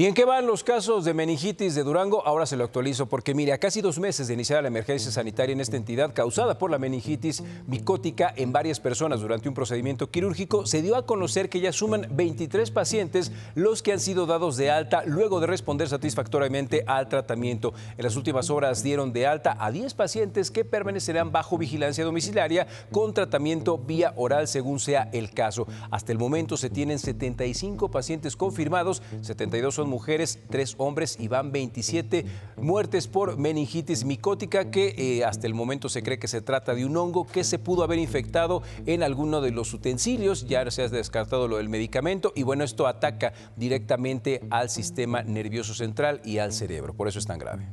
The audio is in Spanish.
¿Y en qué van los casos de meningitis de Durango? Ahora se lo actualizo porque, mire, a casi dos meses de iniciar la emergencia sanitaria en esta entidad causada por la meningitis micótica en varias personas durante un procedimiento quirúrgico, se dio a conocer que ya suman 23 pacientes los que han sido dados de alta luego de responder satisfactoriamente al tratamiento. En las últimas horas dieron de alta a 10 pacientes que permanecerán bajo vigilancia domiciliaria con tratamiento vía oral según sea el caso. Hasta el momento se tienen 75 pacientes confirmados, 72 son mujeres, tres hombres y van 27 muertes por meningitis micótica que eh, hasta el momento se cree que se trata de un hongo que se pudo haber infectado en alguno de los utensilios. Ya se ha descartado lo del medicamento y bueno, esto ataca directamente al sistema nervioso central y al cerebro. Por eso es tan grave.